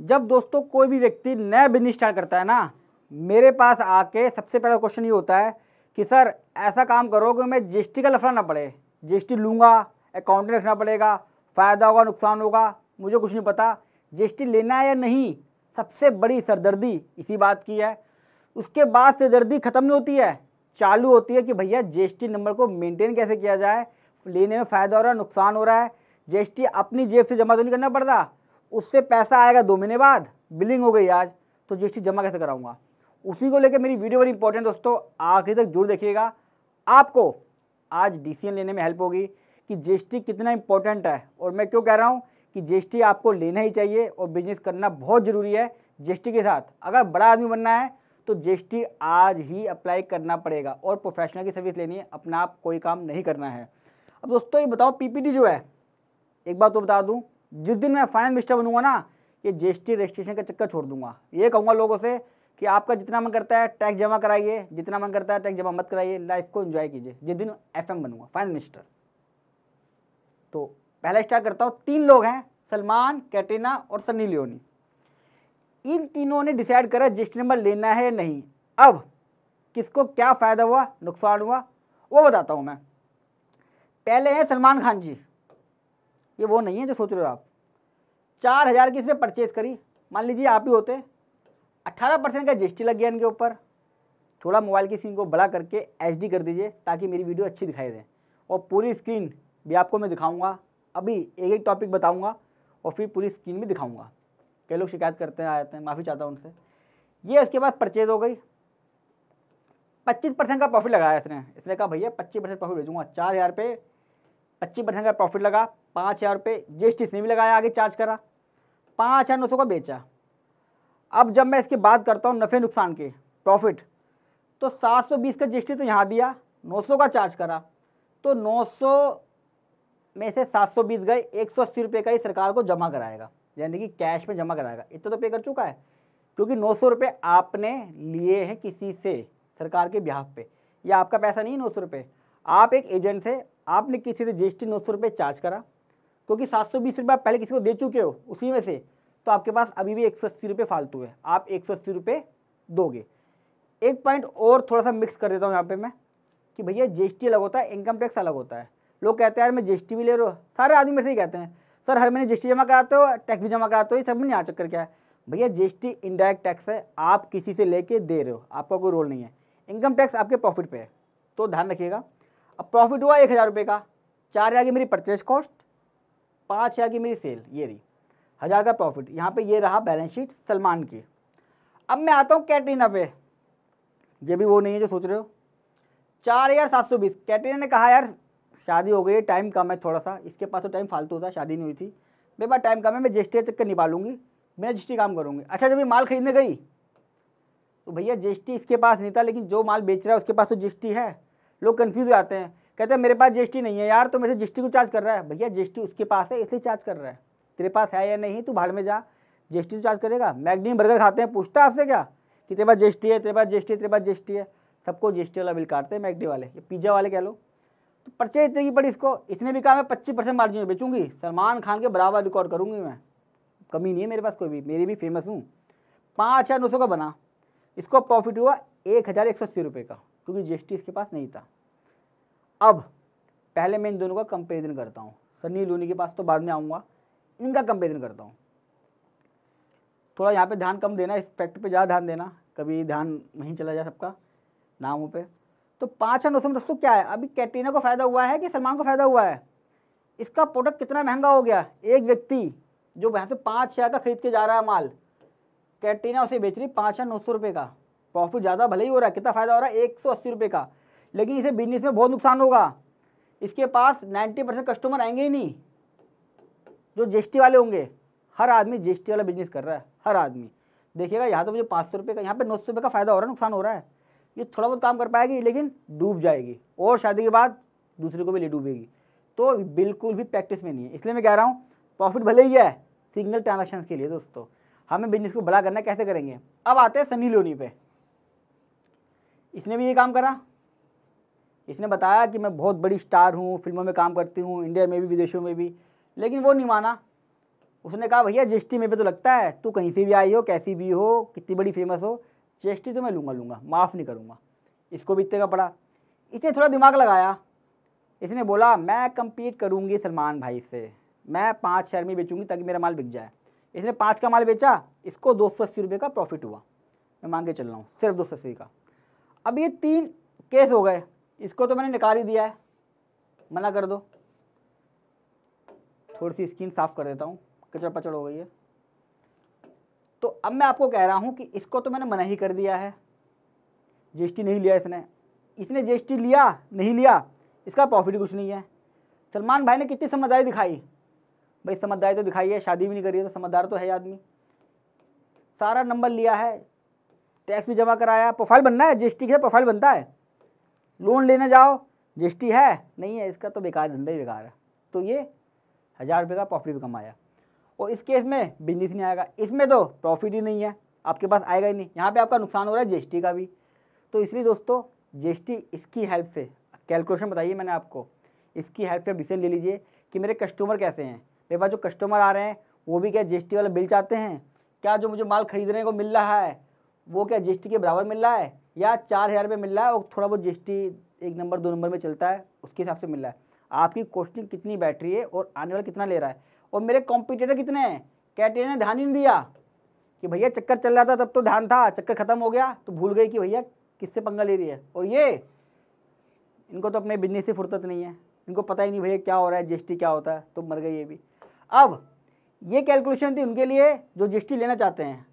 जब दोस्तों कोई भी व्यक्ति नया बिजनेस स्टार्ट करता है ना मेरे पास आके सबसे पहला क्वेश्चन ये होता है कि सर ऐसा काम करो कि मैं जीएसटी का लफड़ा ना पड़े जीएसटी लूँगा अकाउंटेंट रखना पड़ेगा फ़ायदा होगा नुकसान होगा मुझे कुछ नहीं पता जीएसटी लेना है या नहीं सबसे बड़ी सरदर्दी इसी बात की है उसके बाद से दर्दी ख़त्म नहीं होती है चालू होती है कि भैया टी नंबर को मेनटेन कैसे किया जाए लेने में फ़ायदा हो रहा है नुकसान हो रहा है टी अपनी जेब से जमा तो नहीं करना पड़ता उससे पैसा आएगा दो महीने बाद बिलिंग हो गई आज तो टी जमा कैसे कराऊंगा उसी को लेकर मेरी वीडियो बड़ी इंपॉर्टेंट दोस्तों आखिर तक जरूर देखिएगा आपको आज डिसीजन लेने में हेल्प होगी कि जी कितना इंपॉर्टेंट है और मैं क्यों कह रहा हूँ कि जी आपको लेना ही चाहिए और बिजनेस करना बहुत ज़रूरी है जी के साथ अगर बड़ा आदमी बनना है तो जी आज ही अप्लाई करना पड़ेगा और प्रोफेशनल की सर्विस लेनी है अपना आप कोई काम नहीं करना है अब दोस्तों ये बताओ पीपीटी जो है एक बात तो बता दूँ जिस दिन मैं फाइनेंस मिनिस्टर बनूंगा ना ये जीएसटी रजिस्ट्रेशन का चक्कर छोड़ दूंगा ये कहूँगा लोगों से कि आपका जितना मन करता है टैक्स जमा कराइए जितना मन करता है टैक्स जमा मत कराइए लाइफ को इन्जॉय कीजिए जिस दिन एफ बनूंगा फाइनेंस मिनिस्टर तो पहला स्टार्ट करता हूँ तीन लोग हैं सलमान कैटरीना और सनी लियोनी इन तीनों ने डिसाइड करा जीएसटी नंबर लेना है या नहीं अब किसको क्या फ़ायदा हुआ नुकसान हुआ वो बताता हूँ मैं पहले हैं सलमान खान जी ये वो नहीं है जो सोच रहे हो आप चार हज़ार की इसने परचेज करी मान लीजिए आप ही होते अट्ठारह परसेंट का जी लग गया इनके ऊपर थोड़ा मोबाइल की स्क्रीन को बड़ा करके एच कर दीजिए ताकि मेरी वीडियो अच्छी दिखाई दे और पूरी स्क्रीन भी आपको मैं दिखाऊँगा अभी एक एक टॉपिक बताऊँगा और फिर पूरी स्क्रीन भी दिखाऊँगा कई लोग शिकायत करते हैं आ जाते हैं माफ़ी चाहता हूँ उनसे ये उसके बाद परचेज हो गई पच्चीस परसेंट का प्रॉफिट लगाया इसने इसने कहा भैया पच्चीस परसेंट प्रॉफिट भेजूँगा चार हज़ार पे पच्चीस परसेंट का प्रॉफिट लगा पाँच हज़ार रुपये जी एस भी लगाया आगे चार्ज करा पाँच हज़ार नौ सौ का बेचा अब जब मैं इसकी बात करता हूँ नफ़े नुकसान के प्रॉफिट तो सात सौ बीस का जी तो यहाँ दिया नौ सौ का चार्ज करा तो नौ सौ में से सात सौ बीस गए एक सौ अस्सी रुपये का ही सरकार को जमा कराएगा यानी कि कैश में जमा कराएगा इतना तो पे कर चुका है क्योंकि नौ सौ रुपये आपने लिए हैं किसी से सरकार के ब्याह पे या आपका पैसा नहीं है नौ सौ रुपये आप एक एजेंट थे आपने किसी से टी नौ सौ रुपये चार्ज करा क्योंकि सात सौ बीस रुपये आप पहले किसी को दे चुके हो उसी में से तो आपके पास अभी भी एक सौ अस्सी रुपये फालतू है आप एक सौ अस्सी रुपये दोगे एक पॉइंट और थोड़ा सा मिक्स कर देता हूँ यहाँ पे मैं कि भैया जीएसटी अलग होता है इनकम टैक्स अलग होता है लोग कहते हैं यार मैं जीएसटी भी ले रहा हूँ सारे आदमी मेरे से ही कहते हैं सर हर महीने जीएसटी जमा कराते हो टैक्स भी जमा कराते हो ये सब नहीं आ चक्कर क्या है भैया जीएसटी इनडायरेक्ट टैक्स है आप किसी से लेके दे रहे हो आपका कोई रोल नहीं है इनकम टैक्स आपके प्रॉफिट पर है तो ध्यान रखिएगा अब प्रॉफिट हुआ एक हज़ार रुपये का चार आ गई मेरी परचेज कॉस्ट पाँच हज़ार की मेरी सेल ये रही हज़ार का प्रॉफिट यहाँ पे ये रहा बैलेंस शीट सलमान की अब मैं आता हूँ कैटरीना पे ये भी वो नहीं है जो सोच रहे हो चार हज़ार सात सौ बीस कैटरीना ने कहा यार शादी हो गई है टाइम कम है थोड़ा सा इसके पास तो टाइम फालतू था शादी नहीं हुई थी मेरे पास टाइम कम है मैं जी एस टी चक्कर निभालूंगी मैं जी काम करूँगी अच्छा जब ये माल खरीदने गई तो भैया जी इसके पास नहीं था लेकिन जो माल बेच रहा है उसके पास तो जी है लोग कन्फ्यूज़ हो जाते हैं कहते हैं मेरे पास जीएसटी नहीं है यार तो मेरे से जीएसटी को चार्ज कर रहा है भैया जीएसटी उसके पास है इसलिए चार्ज कर रहा है तेरे पास है या नहीं तू भाड़ में जा जीएसटी चार्ज तो करेगा मैगनीम बर्गर खाते हैं पूछता है आपसे क्या कि तेरे पास जीएसटी है तेरे पास जीएसटी तेरे पास जीएसटी है सबको जीएसटी वाला बिल काटते हैं मैगडी वाले पिज्ज़ा वाले कह लो तो पर्चे इतने की पड़ी इसको इतने भी कहा मैं पच्चीस परसेंट मार्जिन बेचूंगी सलमान खान के बराबर रिकॉर्ड करूँगी मैं कमी नहीं है मेरे पास कोई भी मेरी भी फेमस हूँ पाँच हज़ार नौ सौ का बना इसको प्रॉफिट हुआ एक हज़ार एक सौ अस्सी रुपये का क्योंकि जीएसटी इसके पास नहीं था अब पहले मैं इन दोनों का कंपेरिजन करता हूँ सनी लोनी के पास तो बाद में आऊँगा इनका कंपेरिजन करता हूँ थोड़ा यहाँ पे ध्यान कम देना इस फैक्ट पे ज़्यादा ध्यान देना कभी ध्यान वहीं चला जाए सबका नामों पे तो पाँच हंड्रेड नौ दोस्तों क्या है अभी कैटरीना को फ़ायदा हुआ है कि सलमान को फ़ायदा हुआ है इसका प्रोडक्ट कितना महंगा हो गया एक व्यक्ति जो यहाँ से पाँच छः का खरीद के जा रहा है माल कैटरीना उसे बेच रही पाँच या नौ सौ रुपये का प्रॉफिट ज़्यादा भले ही हो रहा है कितना फ़ायदा हो रहा है एक सौ अस्सी रुपये का लेकिन इसे बिजनेस में बहुत नुकसान होगा इसके पास 90 परसेंट कस्टमर आएंगे ही नहीं जो जीएसटी वाले होंगे हर आदमी जीएसटी वाला बिजनेस कर रहा है हर आदमी देखिएगा यहाँ तो मुझे पाँच सौ रुपये का यहाँ पे नौ सौ रुपये का फ़ायदा हो रहा है नुकसान हो रहा है ये थोड़ा बहुत काम कर पाएगी लेकिन डूब जाएगी और शादी के बाद दूसरे को भी ले डूबेगी तो बिल्कुल भी प्रैक्टिस में नहीं है इसलिए मैं कह रहा हूँ प्रॉफिट भले ही है सिंगल ट्रांजेक्शन के लिए दोस्तों हमें बिजनेस को बड़ा करना कैसे करेंगे अब आते हैं सनी लोनी पे इसने भी ये काम करा इसने बताया कि मैं बहुत बड़ी स्टार हूँ फिल्मों में काम करती हूँ इंडिया में भी विदेशों में भी लेकिन वो नहीं माना उसने कहा भैया जी एस टी में भी तो लगता है तू कहीं से भी आई हो कैसी भी हो कितनी बड़ी फेमस हो जी एस टी तो मैं लूँगा लूँगा माफ़ नहीं करूँगा इसको भी इतने का पड़ा इसने थोड़ा दिमाग लगाया इसने बोला मैं कम्पीट करूँगी सलमान भाई से मैं पाँच शहर में बेचूँगी ताकि मेरा माल बिक जाए इसने पाँच का माल बेचा इसको दो सौ अस्सी रुपये का प्रॉफिट हुआ मैं मांग के चल रहा हूँ सिर्फ दो सौ अस्सी का अब ये तीन केस हो गए इसको तो मैंने निकाल ही दिया है मना कर दो थोड़ी सी स्किन साफ़ कर देता हूँ कचड़ पचड़ हो गई है तो अब मैं आपको कह रहा हूँ कि इसको तो मैंने मना ही कर दिया है जी नहीं लिया इसने इसने जी लिया नहीं लिया इसका प्रॉफिट कुछ नहीं है सलमान भाई ने कितनी समझदारी दिखाई भाई समझदारी तो दिखाई है शादी भी नहीं करी है तो समझदार तो है आदमी सारा नंबर लिया है टैक्स भी जमा कराया प्रोफाइल बनना है जीएसटी के प्रोफाइल बनता है लोन लेने जाओ जी है नहीं है इसका तो बेकार धंधा ही बेकार है तो ये हज़ार रुपये का प्रॉफिट भी कमाया और इस केस में बिजनेस नहीं आएगा इसमें तो प्रॉफिट ही नहीं है आपके पास आएगा ही नहीं यहाँ पे आपका नुकसान हो रहा है जी का भी तो इसलिए दोस्तों जी इसकी हेल्प से कैलकुलेशन बताइए मैंने आपको इसकी हेल्प से आप डिसीजन ले लीजिए कि मेरे कस्टमर कैसे हैं मेरे पास जो कस्टमर आ रहे हैं वो भी क्या जी वाला बिल चाहते हैं क्या जो मुझे माल खरीदने को मिल रहा है वो क्या जी के बराबर मिल रहा है या चार हज़ार रुपये मिल रहा है और थोड़ा बहुत टी एक नंबर दो नंबर में चलता है उसके हिसाब से मिल रहा है आपकी कोस्टिंग कितनी बैटरी है और आने वाला कितना ले रहा है और मेरे कॉम्पिटेटर कितने हैं कैटेरिया ने ध्यान ही नहीं दिया कि भैया चक्कर चल रहा था तब तो ध्यान था चक्कर ख़त्म हो गया तो भूल गई कि भैया किससे पंगा ले रही है और ये इनको तो अपने बिजनेस से फुर्सत नहीं है इनको पता ही नहीं भैया क्या हो रहा है जी क्या होता है तो मर गई ये भी अब ये कैलकुलेशन थी उनके लिए जो जी लेना चाहते हैं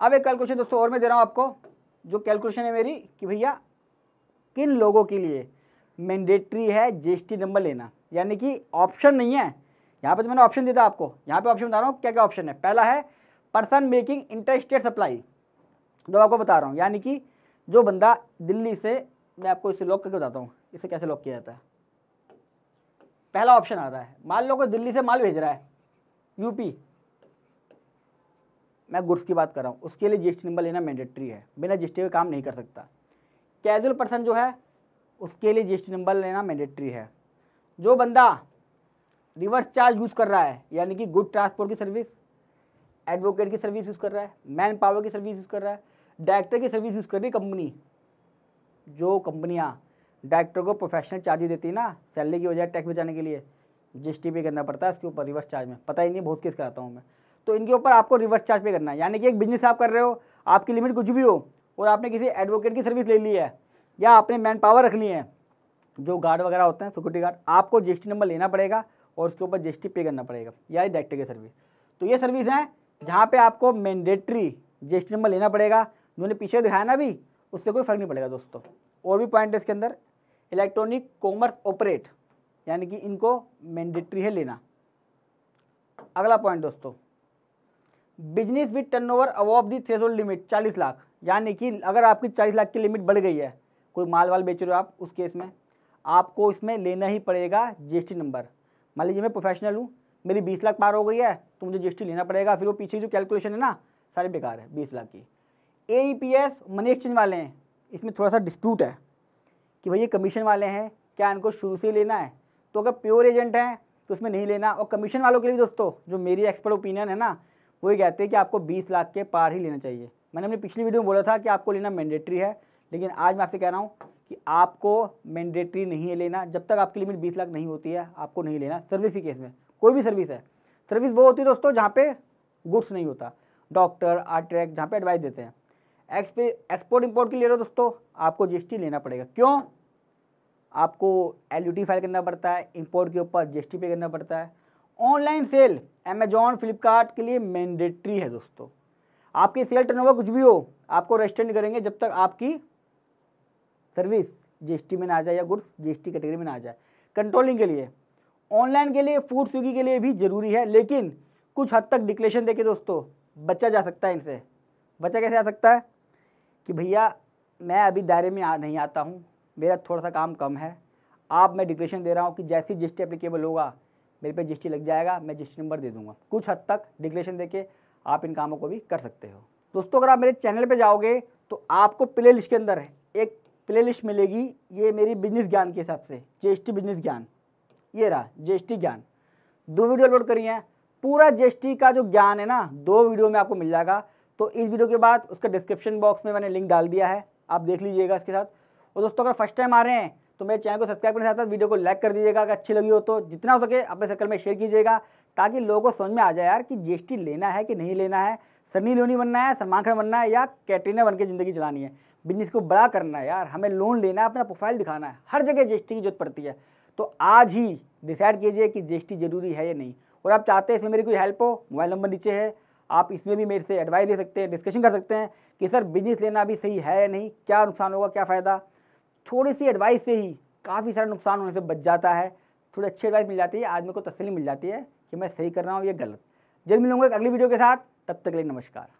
अब एक कैलकुलेशन दोस्तों और मैं दे रहा हूँ आपको जो कैलकुलेशन है मेरी कि भैया किन लोगों के लिए मैंडेटरी है जीएसटी नंबर लेना यानी कि ऑप्शन नहीं है यहाँ पे तो मैंने ऑप्शन दिया था आपको यहाँ पे ऑप्शन बता रहा हूँ क्या क्या ऑप्शन है पहला है पर्सन मेकिंग इंटरस्टेट सप्लाई जो आपको बता रहा हूँ यानी कि जो बंदा दिल्ली से मैं आपको इसे लॉक करके बताता हूँ इसे कैसे लॉक किया जाता है पहला ऑप्शन आता है मान लो कोई दिल्ली से माल भेज रहा है यूपी मैं गुड्स की बात कर रहा हूँ उसके लिए जी नंबर लेना मैंडेट्री है बिना जी के काम नहीं कर सकता कैजुअल पर्सन जो है उसके लिए जी नंबर लेना मैंडेट्री है जो बंदा रिवर्स चार्ज यूज़ कर रहा है यानी कि गुड ट्रांसपोर्ट की सर्विस एडवोकेट की सर्विस यूज़ कर रहा है मैन पावर की सर्विस यूज़ कर रहा है डायरेक्टर की सर्विस यूज़ कर रही कंपनी जो कंपनियाँ डायरेक्टर को प्रोफेशनल चार्जेस देती है ना सैलरी की वजह टैक्स बचाने के लिए जी पे करना पड़ता है इसके ऊपर रिवर्स चार्ज में पता ही नहीं बहुत किस कराता हूँ मैं तो इनके ऊपर आपको रिवर्स चार्ज पे करना है यानी कि एक बिजनेस आप कर रहे हो आपकी लिमिट कुछ भी हो और आपने किसी एडवोकेट की सर्विस ले ली है या आपने मैन पावर रखनी है जो गार्ड वगैरह होते हैं सिक्योरिटी गार्ड आपको टी नंबर लेना पड़ेगा और उसके ऊपर टी पे करना पड़ेगा या डायरेक्टर की सर्विस तो ये सर्विस हैं जहाँ पर आपको मैंडेटरी टी नंबर लेना पड़ेगा जिन्होंने पीछे दिखाया ना भी उससे कोई फर्क नहीं पड़ेगा दोस्तों और भी पॉइंट है इसके अंदर इलेक्ट्रॉनिक कॉमर्स ऑपरेट यानी कि इनको मैंडेटरी है लेना अगला पॉइंट दोस्तों business with turnover above the threshold limit चालीस लाख यानी कि अगर आपकी चालीस लाख की लिमिट बढ़ गई है कोई माल वाल बेच रहे हो आप उस केस में आपको इसमें लेना ही पड़ेगा जीएसटी नंबर मान लीजिए मैं प्रोफेशनल हूँ मेरी बीस लाख पार हो गई है तो मुझे जीएसटी लेना पड़ेगा फिर वो पीछे जो कैलकुलेशन है ना सारे बेकार है बीस लाख की A E P S money exchange वाले हैं इसमें थोड़ा सा डिस्प्यूट है कि भाई ये कमीशन वाले हैं क्या इनको शुरू से लेना है तो अगर प्योर एजेंट हैं तो उसमें नहीं लेना और कमीशन वालों के लिए दोस्तों जो मेरी एक्सपर्ट ओपिनियन है ना वही कहते हैं कि आपको बीस लाख के पार ही लेना चाहिए मैंने अपनी पिछली वीडियो में बोला था कि आपको लेना मैंडेटरी है लेकिन आज मैं आपसे कह रहा हूँ कि आपको मैंडेटरी नहीं है लेना जब तक आपकी लिमिट बीस लाख नहीं होती है आपको नहीं लेना सर्विस ही केस में कोई भी सर्विस है सर्विस वो होती है दोस्तों जहाँ पे गुड्स नहीं होता डॉक्टर आर्ट्रैक जहाँ पे एडवाइस देते हैं एक्सपोर्ट इम्पोर्ट के लिए रहे हो तो दोस्तों आपको जी लेना पड़ेगा क्यों आपको एल फाइल करना पड़ता है इम्पोर्ट के ऊपर जी पे करना पड़ता है ऑनलाइन सेल अमेजॉन फ्लिपकार्ट के लिए मैंडेट्री है दोस्तों आपकी सेल टर्न कुछ भी हो आपको रजिस्टर करेंगे जब तक आपकी सर्विस जीएसटी में ना आ जाए या गुड्स जीएसटी कैटेगरी में ना आ जाए कंट्रोलिंग के लिए ऑनलाइन के लिए फूड स्विगी के लिए भी ज़रूरी है लेकिन कुछ हद तक डिक्लेशन देके दोस्तों बचा जा सकता है इनसे बचा कैसे आ सकता है कि भैया मैं अभी दायरे में आ नहीं आता हूँ मेरा थोड़ा सा काम कम है आप मैं डिक्लेशन दे रहा हूँ कि जैसी जी एस एप्लीकेबल होगा मेरे पे जीएसटी लग जाएगा मैं जीएसटी नंबर दे दूंगा कुछ हद तक डिक्लेशन देके आप इन कामों को भी कर सकते हो दोस्तों अगर आप मेरे चैनल पर जाओगे तो आपको प्ले लिस्ट के अंदर एक प्ले लिस्ट मिलेगी ये मेरी बिजनेस ज्ञान के हिसाब से जीएसटी बिजनेस ज्ञान ये रहा जीएसटी ज्ञान दो वीडियो अपलोड करी हैं पूरा जीएसटी का जो ज्ञान है ना दो वीडियो में आपको मिल जाएगा तो इस वीडियो के बाद उसका डिस्क्रिप्शन बॉक्स में मैंने लिंक डाल दिया है आप देख लीजिएगा इसके साथ और दोस्तों अगर फर्स्ट टाइम आ रहे हैं तो मेरे चैनल को सब्सक्राइब करने के साथ साथ वीडियो को लाइक कर दीजिएगा अगर अच्छी लगी हो तो जितना हो सके अपने सर्कल में शेयर कीजिएगा ताकि लोगों को समझ में आ जाए यार कि जीएसटी लेना है कि नहीं लेना है सनी लोनी बनना है सलमान खान बनना है या कैटरीना बन ज़िंदगी चलानी है बिजनेस को बड़ा करना है यार हमें लोन लेना है अपना प्रोफाइल दिखाना है हर जगह जी की जरूरत पड़ती है तो आज ही डिसाइड कीजिए कि जी जरूरी है या नहीं और आप चाहते हैं इसमें मेरी कोई हेल्प हो मोबाइल नंबर नीचे है आप इसमें भी मेरे से एडवाइस दे सकते हैं डिस्कशन कर सकते हैं कि सर बिजनेस लेना भी सही है या नहीं क्या नुकसान होगा क्या फ़ायदा थोड़ी सी एडवाइस से ही काफ़ी सारा नुकसान होने से बच जाता है थोड़ी अच्छी एडवाइस मिल जाती है आदमी को तसली मिल जाती है कि मैं सही कर रहा हूँ ये गलत जल्द मिलूंगा एक अगली वीडियो के साथ तब तक के लिए नमस्कार